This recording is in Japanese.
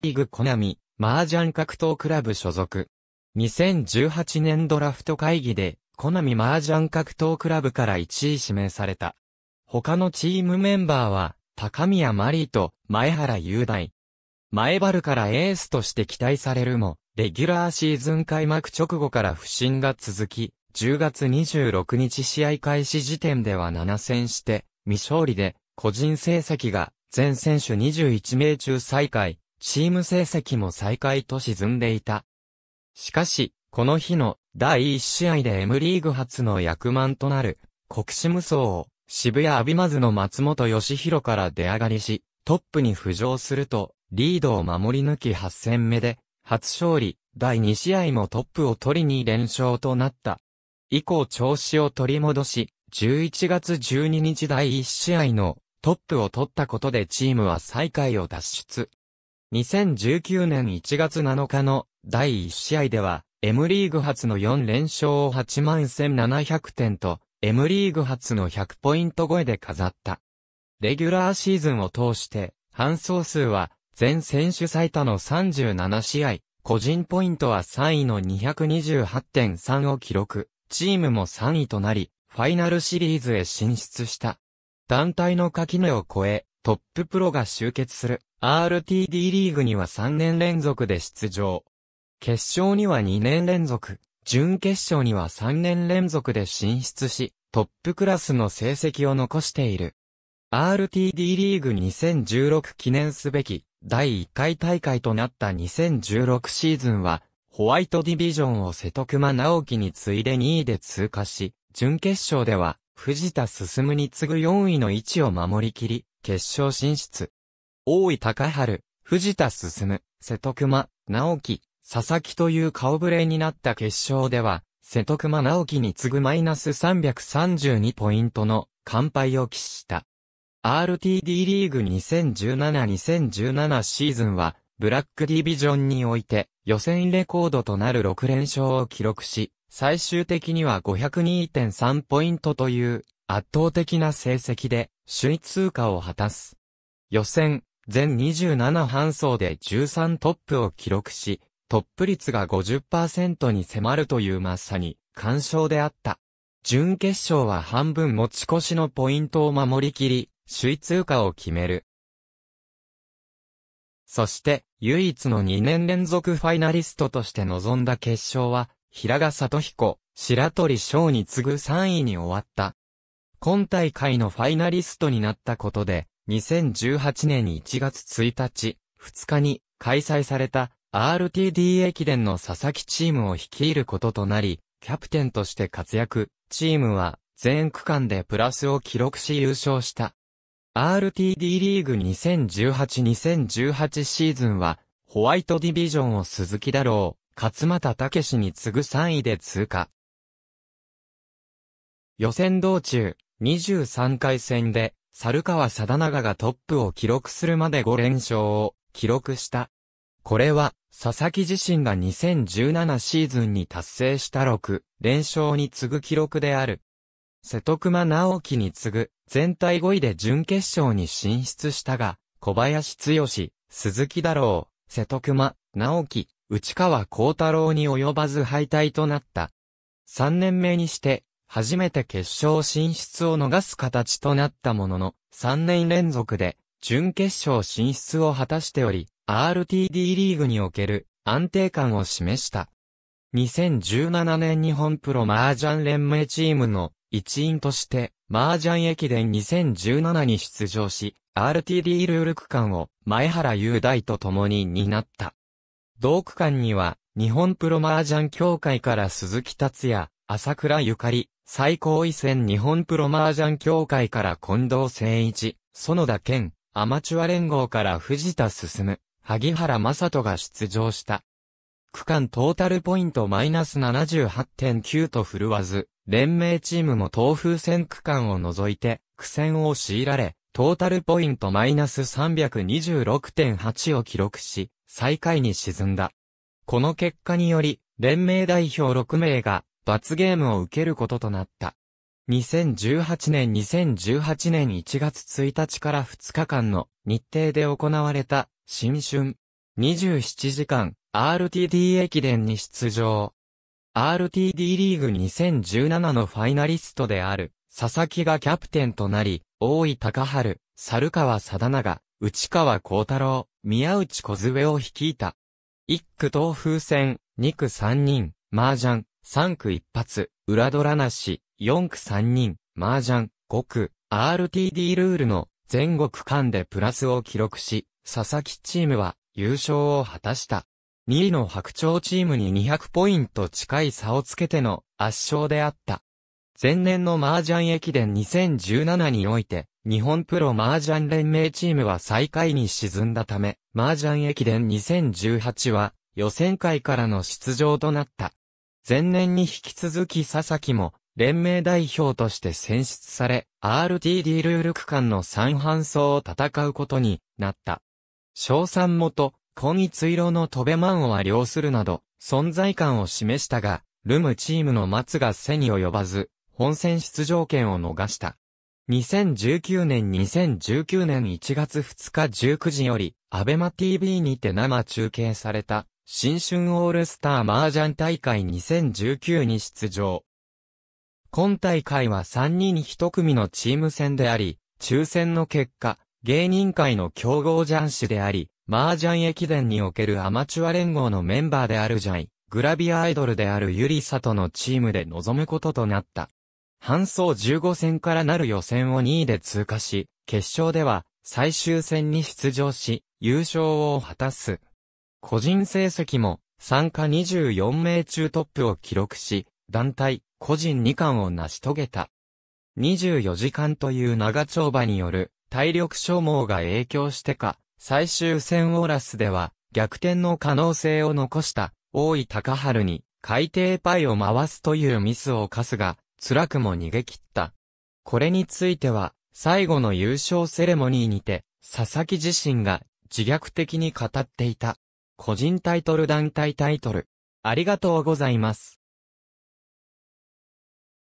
リーグコナミ、麻雀格闘クラブ所属。2018年ドラフト会議で、コナミ麻雀格闘クラブから1位指名された。他のチームメンバーは、高宮マリーと前原雄大。前原からエースとして期待されるも、レギュラーシーズン開幕直後から不振が続き、10月26日試合開始時点では7戦して、未勝利で、個人成績が、全選手21名中最下位、チーム成績も最下位と沈んでいた。しかし、この日の第1試合で M リーグ初の役満となる国士無双を渋谷アビマズの松本義弘から出上がりし、トップに浮上すると、リードを守り抜き8戦目で、初勝利、第2試合もトップを取りに連勝となった。以降調子を取り戻し、11月12日第1試合のトップを取ったことでチームは最下位を脱出。2019年1月7日の第1試合では、M リーグ初の4連勝を8万1700点と、M リーグ初の100ポイント超えで飾った。レギュラーシーズンを通して、搬送数は、全選手最多の37試合、個人ポイントは3位の228.3を記録、チームも3位となり、ファイナルシリーズへ進出した。団体の垣根を越え、トッププロが集結する。RTD リーグには3年連続で出場。決勝には2年連続、準決勝には3年連続で進出し、トップクラスの成績を残している。RTD リーグ2016記念すべき第1回大会となった2016シーズンは、ホワイトディビジョンを瀬戸熊直樹に次いで2位で通過し、準決勝では藤田進に次ぐ4位の位置を守りきり、決勝進出。大井高春、藤田進、瀬戸熊、直樹、佐々木という顔ぶれになった決勝では、瀬戸熊直樹に次ぐマイナス332ポイントの完敗を喫した。RTD リーグ2017-2017シーズンは、ブラックディビジョンにおいて、予選レコードとなる6連勝を記録し、最終的には502.3ポイントという圧倒的な成績で首位通過を果たす。予選、全27搬送で13トップを記録し、トップ率が50%に迫るというまさに、干渉であった。準決勝は半分持ち越しのポイントを守りきり、首位通過を決める。そして、唯一の2年連続ファイナリストとして臨んだ決勝は、平賀里彦、白鳥翔に次ぐ3位に終わった。今大会のファイナリストになったことで、2018年1月1日、2日に開催された RTD 駅伝の佐々木チームを率いることとなり、キャプテンとして活躍、チームは全区間でプラスを記録し優勝した。RTD リーグ2018-2018シーズンは、ホワイトディビジョンを鈴木だろう、勝又武に次ぐ3位で通過。予選道中、23回戦で、猿川貞長がトップを記録するまで5連勝を記録した。これは、佐々木自身が2017シーズンに達成した6連勝に次ぐ記録である。瀬戸熊直樹に次ぐ全体5位で準決勝に進出したが、小林剛、鈴木だろう、瀬戸熊、直樹、内川幸太郎に及ばず敗退となった。3年目にして初めて決勝進出を逃す形となったものの、3年連続で、準決勝進出を果たしており、RTD リーグにおける安定感を示した。2017年日本プロ麻雀連盟チームの一員として、麻雀駅伝2017に出場し、RTD ルール区間を前原雄大と共に担った。同区間には、日本プロ麻雀協会から鈴木達也、朝倉ゆかり、最高位戦日本プロ麻雀協会から近藤誠一、園田健、アマチュア連合から藤田進、萩原正人が出場した。区間トータルポイントマイナス78.9と振るわず、連盟チームも東風戦区間を除いて、苦戦を強いられ、トータルポイントマイナス326.8を記録し、最下位に沈んだ。この結果により、連盟代表6名が、罰ゲームを受けることとなった。2018年2018年1月1日から2日間の日程で行われた新春27時間 RTD 駅伝に出場。RTD リーグ2017のファイナリストである佐々木がキャプテンとなり、大井高春、猿川貞永、内川幸太郎、宮内小杖を率いた。1区東風戦、2区3人、麻雀、3区一発、裏ドラなし、4区3人、麻雀、5区、RTD ルールの全国間でプラスを記録し、佐々木チームは優勝を果たした。2位の白鳥チームに200ポイント近い差をつけての圧勝であった。前年の麻雀駅伝2017において、日本プロ麻雀連盟チームは最下位に沈んだため、麻雀駅伝2018は予選会からの出場となった。前年に引き続き佐々木も、連盟代表として選出され、RTD ルール区間の三半走を戦うことになった。賞賛元、今一色のトベマンをは量するなど、存在感を示したが、ルムチームの松が背に及ばず、本戦出場権を逃した。2019年2019年1月2日19時より、アベマ TV にて生中継された、新春オールスター麻雀大会2019に出場。今大会は3人1組のチーム戦であり、抽選の結果、芸人界の強豪雀士であり、麻雀駅伝におけるアマチュア連合のメンバーであるジャイ、グラビアアイドルであるユリサとのチームで臨むこととなった。半走15戦からなる予選を2位で通過し、決勝では最終戦に出場し、優勝を果たす。個人成績も参加24名中トップを記録し、団体、個人2冠を成し遂げた。24時間という長丁場による体力消耗が影響してか、最終戦オーラスでは逆転の可能性を残した大井高春に海底パイを回すというミスを犯すが、辛くも逃げ切った。これについては、最後の優勝セレモニーにて、佐々木自身が自虐的に語っていた。個人タイトル団体タイトル。ありがとうございます。